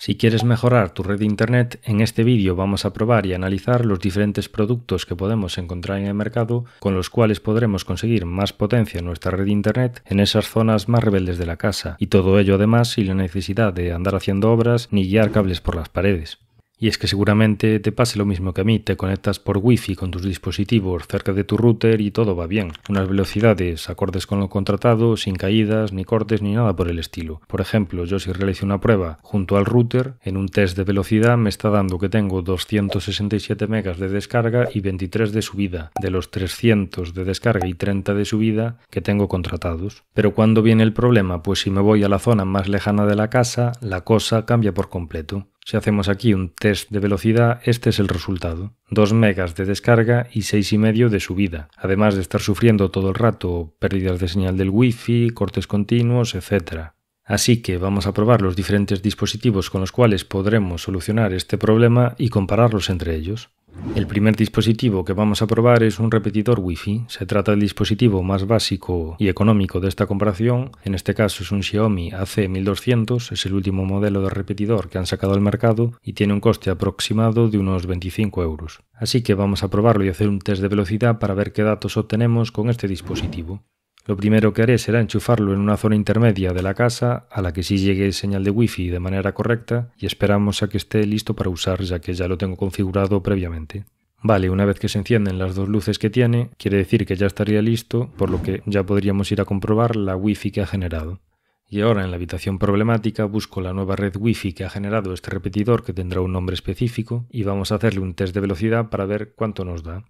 Si quieres mejorar tu red de Internet, en este vídeo vamos a probar y analizar los diferentes productos que podemos encontrar en el mercado con los cuales podremos conseguir más potencia en nuestra red de Internet en esas zonas más rebeldes de la casa, y todo ello además sin la necesidad de andar haciendo obras ni guiar cables por las paredes. Y es que seguramente te pase lo mismo que a mí, te conectas por wifi con tus dispositivos cerca de tu router y todo va bien. Unas velocidades acordes con lo contratado, sin caídas, ni cortes, ni nada por el estilo. Por ejemplo, yo si realizo una prueba junto al router, en un test de velocidad me está dando que tengo 267 megas de descarga y 23 de subida, de los 300 de descarga y 30 de subida que tengo contratados. Pero cuando viene el problema? Pues si me voy a la zona más lejana de la casa, la cosa cambia por completo. Si hacemos aquí un test de velocidad, este es el resultado. 2 megas de descarga y 6,5 de subida, además de estar sufriendo todo el rato pérdidas de señal del wifi, cortes continuos, etc. Así que vamos a probar los diferentes dispositivos con los cuales podremos solucionar este problema y compararlos entre ellos. El primer dispositivo que vamos a probar es un repetidor Wi-Fi. Se trata del dispositivo más básico y económico de esta comparación. En este caso es un Xiaomi AC1200, es el último modelo de repetidor que han sacado al mercado y tiene un coste aproximado de unos 25 euros. Así que vamos a probarlo y hacer un test de velocidad para ver qué datos obtenemos con este dispositivo. Lo primero que haré será enchufarlo en una zona intermedia de la casa a la que sí llegue el señal de wifi de manera correcta y esperamos a que esté listo para usar ya que ya lo tengo configurado previamente. Vale, una vez que se encienden las dos luces que tiene, quiere decir que ya estaría listo, por lo que ya podríamos ir a comprobar la wifi que ha generado. Y ahora en la habitación problemática busco la nueva red wifi que ha generado este repetidor que tendrá un nombre específico y vamos a hacerle un test de velocidad para ver cuánto nos da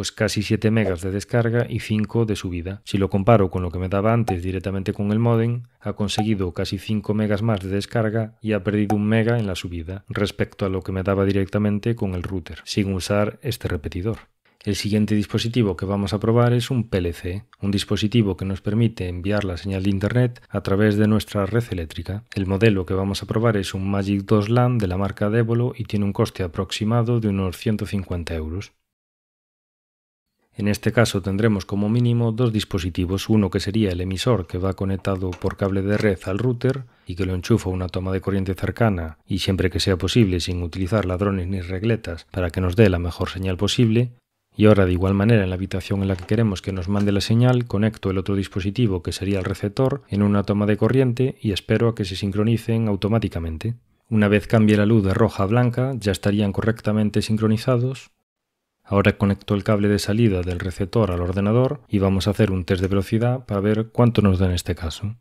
pues casi 7 megas de descarga y 5 de subida. Si lo comparo con lo que me daba antes directamente con el modem, ha conseguido casi 5 megas más de descarga y ha perdido un mega en la subida respecto a lo que me daba directamente con el router, sin usar este repetidor. El siguiente dispositivo que vamos a probar es un PLC, un dispositivo que nos permite enviar la señal de Internet a través de nuestra red eléctrica. El modelo que vamos a probar es un Magic 2 LAN de la marca Devolo y tiene un coste aproximado de unos 150 euros. En este caso tendremos como mínimo dos dispositivos, uno que sería el emisor que va conectado por cable de red al router y que lo enchufa a una toma de corriente cercana y siempre que sea posible sin utilizar ladrones ni regletas para que nos dé la mejor señal posible. Y ahora de igual manera en la habitación en la que queremos que nos mande la señal conecto el otro dispositivo que sería el receptor en una toma de corriente y espero a que se sincronicen automáticamente. Una vez cambie la luz de roja a blanca ya estarían correctamente sincronizados Ahora conecto el cable de salida del receptor al ordenador y vamos a hacer un test de velocidad para ver cuánto nos da en este caso.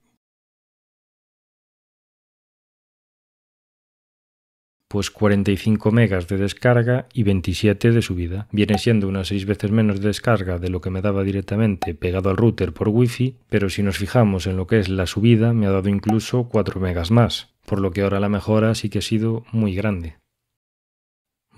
pues 45 megas de descarga y 27 de subida. Viene siendo unas 6 veces menos de descarga de lo que me daba directamente pegado al router por wifi, pero si nos fijamos en lo que es la subida me ha dado incluso 4 megas más, por lo que ahora la mejora sí que ha sido muy grande.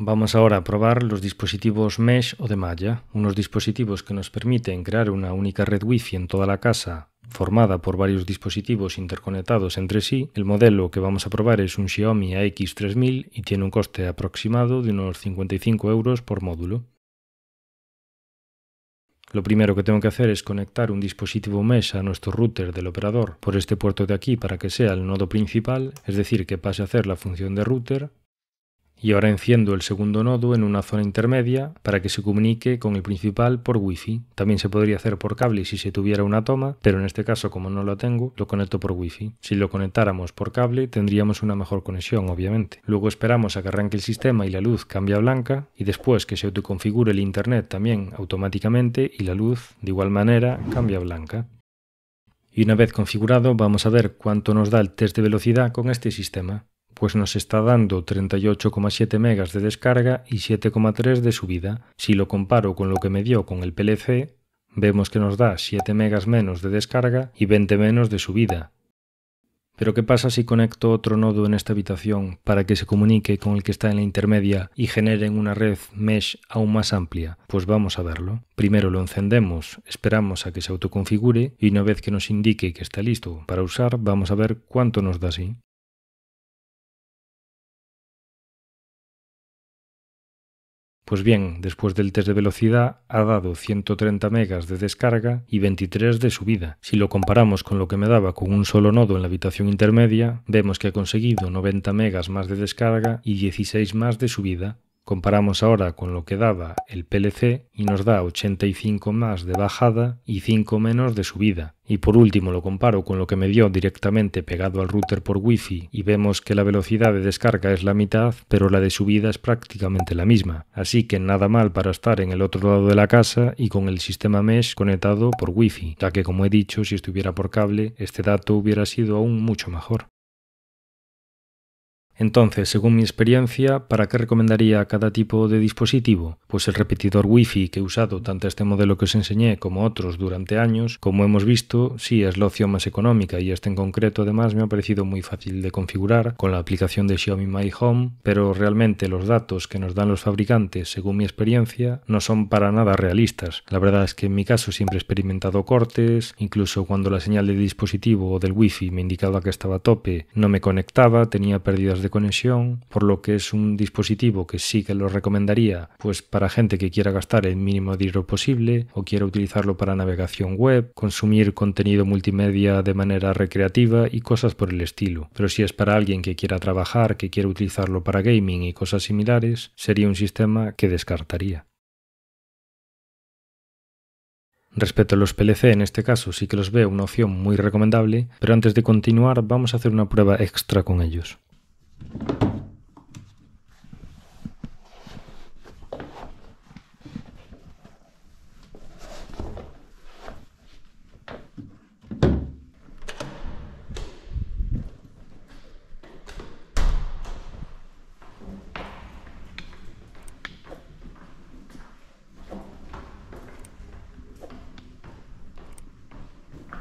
Vamos ahora a probar los dispositivos mesh o de malla, unos dispositivos que nos permiten crear una única red Wi-Fi en toda la casa formada por varios dispositivos interconectados entre sí. El modelo que vamos a probar es un Xiaomi AX3000 y tiene un coste aproximado de unos 55 euros por módulo. Lo primero que tengo que hacer es conectar un dispositivo mesh a nuestro router del operador por este puerto de aquí para que sea el nodo principal, es decir, que pase a hacer la función de router y ahora enciendo el segundo nodo en una zona intermedia para que se comunique con el principal por wifi. También se podría hacer por cable si se tuviera una toma, pero en este caso como no lo tengo, lo conecto por wifi. Si lo conectáramos por cable tendríamos una mejor conexión, obviamente. Luego esperamos a que arranque el sistema y la luz cambie a blanca y después que se autoconfigure el internet también automáticamente y la luz de igual manera cambia a blanca. Y una vez configurado vamos a ver cuánto nos da el test de velocidad con este sistema pues nos está dando 38,7 megas de descarga y 7,3 de subida. Si lo comparo con lo que me dio con el PLC, vemos que nos da 7 megas menos de descarga y 20 menos de subida. Pero ¿qué pasa si conecto otro nodo en esta habitación para que se comunique con el que está en la intermedia y generen una red mesh aún más amplia? Pues vamos a verlo. Primero lo encendemos, esperamos a que se autoconfigure y una vez que nos indique que está listo para usar, vamos a ver cuánto nos da así. Pues bien, después del test de velocidad ha dado 130 megas de descarga y 23 de subida. Si lo comparamos con lo que me daba con un solo nodo en la habitación intermedia, vemos que ha conseguido 90 megas más de descarga y 16 más de subida, Comparamos ahora con lo que daba el PLC y nos da 85 más de bajada y 5 menos de subida. Y por último lo comparo con lo que me dio directamente pegado al router por WiFi y vemos que la velocidad de descarga es la mitad, pero la de subida es prácticamente la misma. Así que nada mal para estar en el otro lado de la casa y con el sistema mesh conectado por WiFi ya que como he dicho, si estuviera por cable, este dato hubiera sido aún mucho mejor. Entonces, según mi experiencia, ¿para qué recomendaría cada tipo de dispositivo? Pues el repetidor Wi-Fi que he usado tanto este modelo que os enseñé como otros durante años, como hemos visto, sí es la opción más económica y este en concreto además me ha parecido muy fácil de configurar con la aplicación de Xiaomi My Home, pero realmente los datos que nos dan los fabricantes, según mi experiencia, no son para nada realistas. La verdad es que en mi caso siempre he experimentado cortes, incluso cuando la señal del dispositivo o del Wi-Fi me indicaba que estaba a tope, no me conectaba, tenía pérdidas de conexión, por lo que es un dispositivo que sí que lo recomendaría pues para gente que quiera gastar el mínimo dinero posible o quiera utilizarlo para navegación web, consumir contenido multimedia de manera recreativa y cosas por el estilo. Pero si es para alguien que quiera trabajar, que quiera utilizarlo para gaming y cosas similares, sería un sistema que descartaría. Respecto a los PLC, en este caso sí que los veo una opción muy recomendable, pero antes de continuar vamos a hacer una prueba extra con ellos.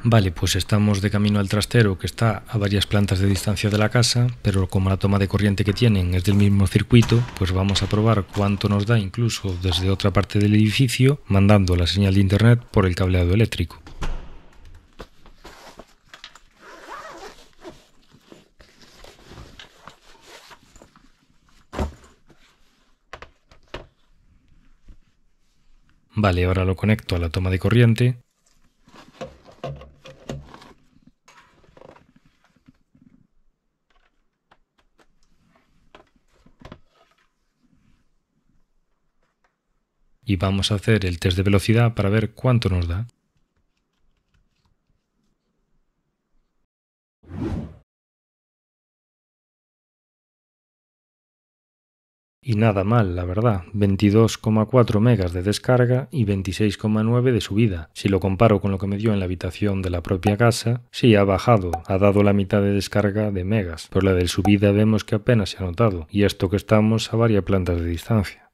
Vale, pues estamos de camino al trastero que está a varias plantas de distancia de la casa, pero como la toma de corriente que tienen es del mismo circuito, pues vamos a probar cuánto nos da incluso desde otra parte del edificio mandando la señal de internet por el cableado eléctrico. Vale, ahora lo conecto a la toma de corriente y vamos a hacer el test de velocidad para ver cuánto nos da. Y nada mal, la verdad, 22,4 megas de descarga y 26,9 de subida. Si lo comparo con lo que me dio en la habitación de la propia casa, sí ha bajado, ha dado la mitad de descarga de megas, Por la de subida vemos que apenas se ha notado, y esto que estamos a varias plantas de distancia.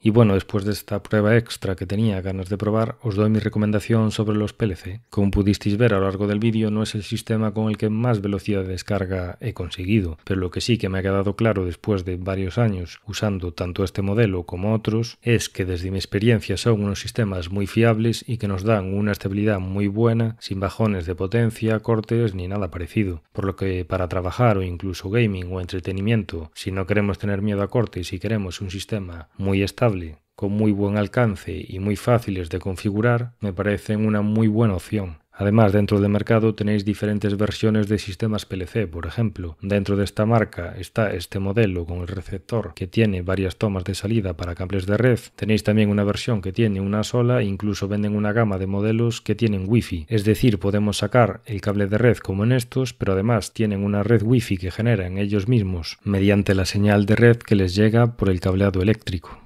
Y bueno, después de esta prueba extra que tenía ganas de probar, os doy mi recomendación sobre los PLC. Como pudisteis ver a lo largo del vídeo, no es el sistema con el que más velocidad de descarga he conseguido, pero lo que sí que me ha quedado claro después de varios años usando tanto este modelo como otros, es que desde mi experiencia son unos sistemas muy fiables y que nos dan una estabilidad muy buena, sin bajones de potencia, cortes ni nada parecido. Por lo que para trabajar o incluso gaming o entretenimiento, si no queremos tener miedo a cortes y queremos un sistema muy estable, con muy buen alcance y muy fáciles de configurar, me parecen una muy buena opción. Además, dentro del mercado tenéis diferentes versiones de sistemas PLC, por ejemplo. Dentro de esta marca está este modelo con el receptor que tiene varias tomas de salida para cables de red. Tenéis también una versión que tiene una sola e incluso venden una gama de modelos que tienen Wi-Fi. Es decir, podemos sacar el cable de red como en estos, pero además tienen una red Wi-Fi que generan ellos mismos mediante la señal de red que les llega por el cableado eléctrico.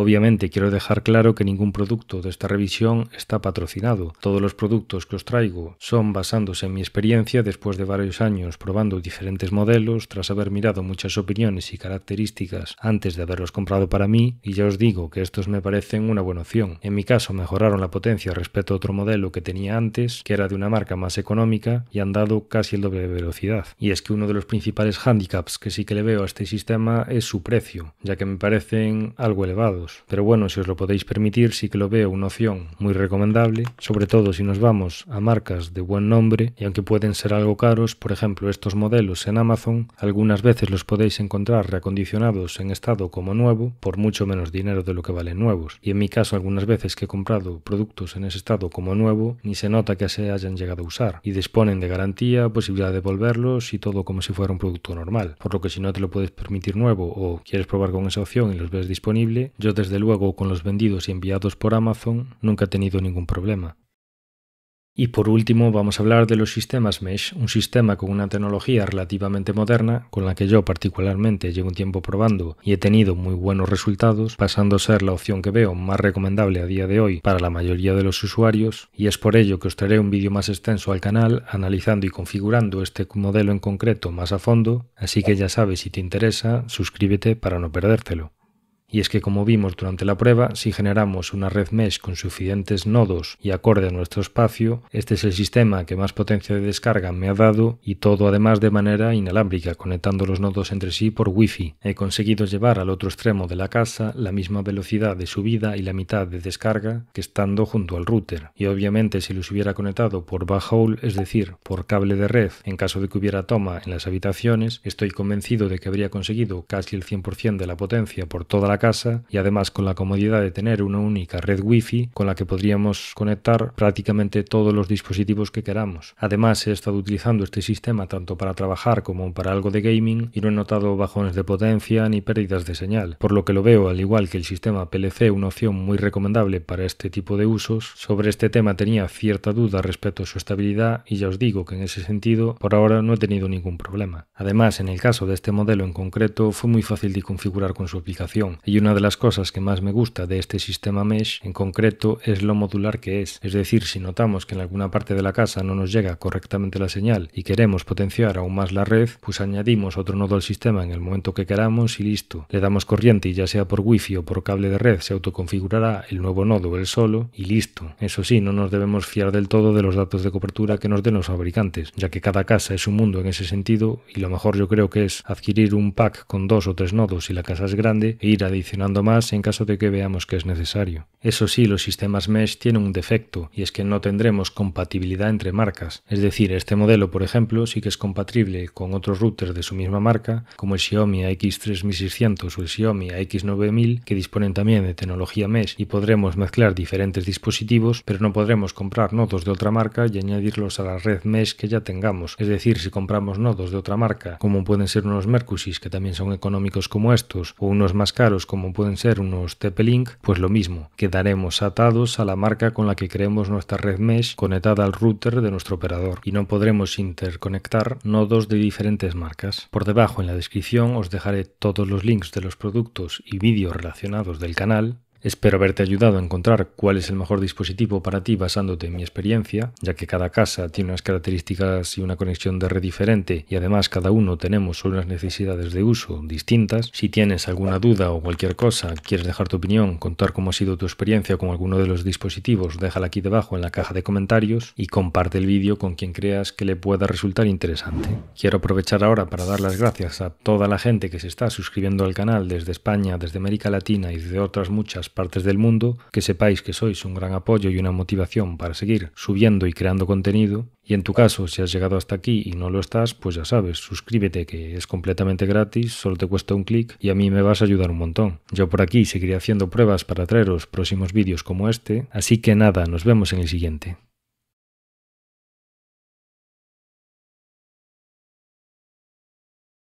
Obviamente quiero dejar claro que ningún producto de esta revisión está patrocinado. Todos los productos que os traigo son basándose en mi experiencia después de varios años probando diferentes modelos, tras haber mirado muchas opiniones y características antes de haberlos comprado para mí, y ya os digo que estos me parecen una buena opción. En mi caso mejoraron la potencia respecto a otro modelo que tenía antes, que era de una marca más económica y han dado casi el doble de velocidad. Y es que uno de los principales hándicaps que sí que le veo a este sistema es su precio, ya que me parecen algo elevados pero bueno, si os lo podéis permitir, sí que lo veo una opción muy recomendable, sobre todo si nos vamos a marcas de buen nombre y aunque pueden ser algo caros, por ejemplo, estos modelos en Amazon, algunas veces los podéis encontrar reacondicionados en estado como nuevo por mucho menos dinero de lo que valen nuevos. Y en mi caso, algunas veces que he comprado productos en ese estado como nuevo, ni se nota que se hayan llegado a usar y disponen de garantía, posibilidad de devolverlos y todo como si fuera un producto normal. Por lo que si no te lo puedes permitir nuevo o quieres probar con esa opción y los ves disponible, yo te desde luego con los vendidos y enviados por Amazon, nunca he tenido ningún problema. Y por último vamos a hablar de los sistemas mesh, un sistema con una tecnología relativamente moderna, con la que yo particularmente llevo un tiempo probando y he tenido muy buenos resultados, pasando a ser la opción que veo más recomendable a día de hoy para la mayoría de los usuarios, y es por ello que os traeré un vídeo más extenso al canal analizando y configurando este modelo en concreto más a fondo, así que ya sabes si te interesa, suscríbete para no perdértelo. Y es que como vimos durante la prueba, si generamos una red mesh con suficientes nodos y acorde a nuestro espacio, este es el sistema que más potencia de descarga me ha dado y todo además de manera inalámbrica, conectando los nodos entre sí por wifi. He conseguido llevar al otro extremo de la casa la misma velocidad de subida y la mitad de descarga que estando junto al router. Y obviamente si los hubiera conectado por backhaul, es decir, por cable de red, en caso de que hubiera toma en las habitaciones, estoy convencido de que habría conseguido casi el 100% de la potencia por toda la casa y además con la comodidad de tener una única red wifi con la que podríamos conectar prácticamente todos los dispositivos que queramos. Además he estado utilizando este sistema tanto para trabajar como para algo de gaming y no he notado bajones de potencia ni pérdidas de señal, por lo que lo veo al igual que el sistema PLC una opción muy recomendable para este tipo de usos. Sobre este tema tenía cierta duda respecto a su estabilidad y ya os digo que en ese sentido por ahora no he tenido ningún problema. Además en el caso de este modelo en concreto fue muy fácil de configurar con su aplicación y una de las cosas que más me gusta de este sistema mesh en concreto es lo modular que es. Es decir, si notamos que en alguna parte de la casa no nos llega correctamente la señal y queremos potenciar aún más la red, pues añadimos otro nodo al sistema en el momento que queramos y listo. Le damos corriente y ya sea por wifi o por cable de red se autoconfigurará el nuevo nodo el solo y listo. Eso sí, no nos debemos fiar del todo de los datos de cobertura que nos den los fabricantes, ya que cada casa es un mundo en ese sentido y lo mejor yo creo que es adquirir un pack con dos o tres nodos si la casa es grande e ir a adicionando más en caso de que veamos que es necesario. Eso sí, los sistemas mesh tienen un defecto, y es que no tendremos compatibilidad entre marcas. Es decir, este modelo, por ejemplo, sí que es compatible con otros routers de su misma marca, como el Xiaomi AX3600 o el Xiaomi AX9000, que disponen también de tecnología mesh y podremos mezclar diferentes dispositivos, pero no podremos comprar nodos de otra marca y añadirlos a la red mesh que ya tengamos. Es decir, si compramos nodos de otra marca, como pueden ser unos Mercusis, que también son económicos como estos, o unos más caros como pueden ser unos TP-Link, pues lo mismo, quedaremos atados a la marca con la que creemos nuestra red mesh conectada al router de nuestro operador y no podremos interconectar nodos de diferentes marcas. Por debajo en la descripción os dejaré todos los links de los productos y vídeos relacionados del canal Espero haberte ayudado a encontrar cuál es el mejor dispositivo para ti basándote en mi experiencia, ya que cada casa tiene unas características y una conexión de red diferente y además cada uno tenemos unas necesidades de uso distintas. Si tienes alguna duda o cualquier cosa, quieres dejar tu opinión, contar cómo ha sido tu experiencia con alguno de los dispositivos, déjala aquí debajo en la caja de comentarios y comparte el vídeo con quien creas que le pueda resultar interesante. Quiero aprovechar ahora para dar las gracias a toda la gente que se está suscribiendo al canal desde España, desde América Latina y de otras muchas partes del mundo, que sepáis que sois un gran apoyo y una motivación para seguir subiendo y creando contenido. Y en tu caso, si has llegado hasta aquí y no lo estás, pues ya sabes, suscríbete que es completamente gratis, solo te cuesta un clic y a mí me vas a ayudar un montón. Yo por aquí seguiré haciendo pruebas para traeros próximos vídeos como este, así que nada, nos vemos en el siguiente.